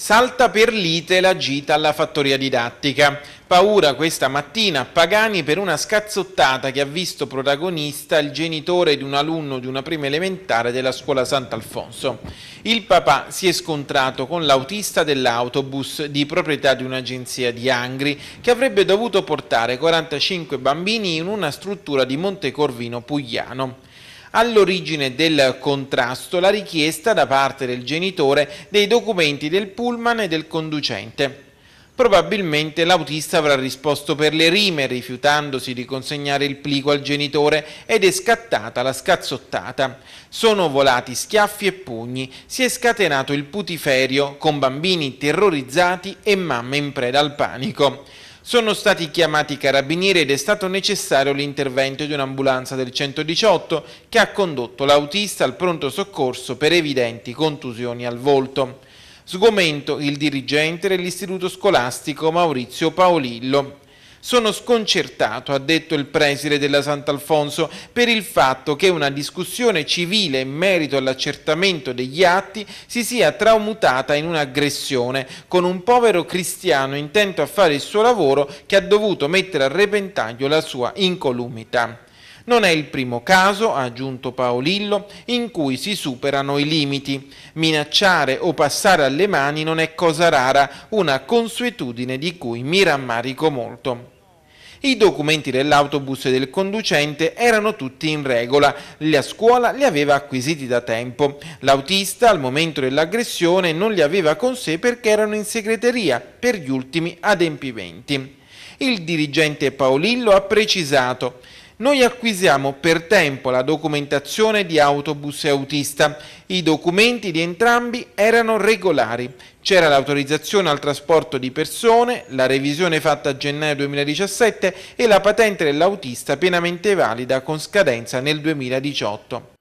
Salta per lite la gita alla fattoria didattica. Paura questa mattina a Pagani per una scazzottata che ha visto protagonista il genitore di un alunno di una prima elementare della scuola Sant'Alfonso. Il papà si è scontrato con l'autista dell'autobus di proprietà di un'agenzia di Angri che avrebbe dovuto portare 45 bambini in una struttura di Montecorvino Pugliano. All'origine del contrasto la richiesta da parte del genitore dei documenti del pullman e del conducente. Probabilmente l'autista avrà risposto per le rime rifiutandosi di consegnare il plico al genitore ed è scattata la scazzottata. Sono volati schiaffi e pugni, si è scatenato il putiferio con bambini terrorizzati e mamme in preda al panico. Sono stati chiamati i carabinieri ed è stato necessario l'intervento di un'ambulanza del 118 che ha condotto l'autista al pronto soccorso per evidenti contusioni al volto. Sgomento il dirigente dell'istituto scolastico Maurizio Paolillo, sono sconcertato, ha detto il preside della Sant'Alfonso, per il fatto che una discussione civile in merito all'accertamento degli atti si sia traumutata in un'aggressione con un povero cristiano intento a fare il suo lavoro che ha dovuto mettere a repentaglio la sua incolumità. Non è il primo caso, ha aggiunto Paolillo, in cui si superano i limiti. Minacciare o passare alle mani non è cosa rara, una consuetudine di cui mi rammarico molto. I documenti dell'autobus e del conducente erano tutti in regola, la scuola li aveva acquisiti da tempo. L'autista al momento dell'aggressione non li aveva con sé perché erano in segreteria per gli ultimi adempimenti. Il dirigente Paolillo ha precisato noi acquisiamo per tempo la documentazione di autobus e autista. I documenti di entrambi erano regolari. C'era l'autorizzazione al trasporto di persone, la revisione fatta a gennaio 2017 e la patente dell'autista pienamente valida con scadenza nel 2018.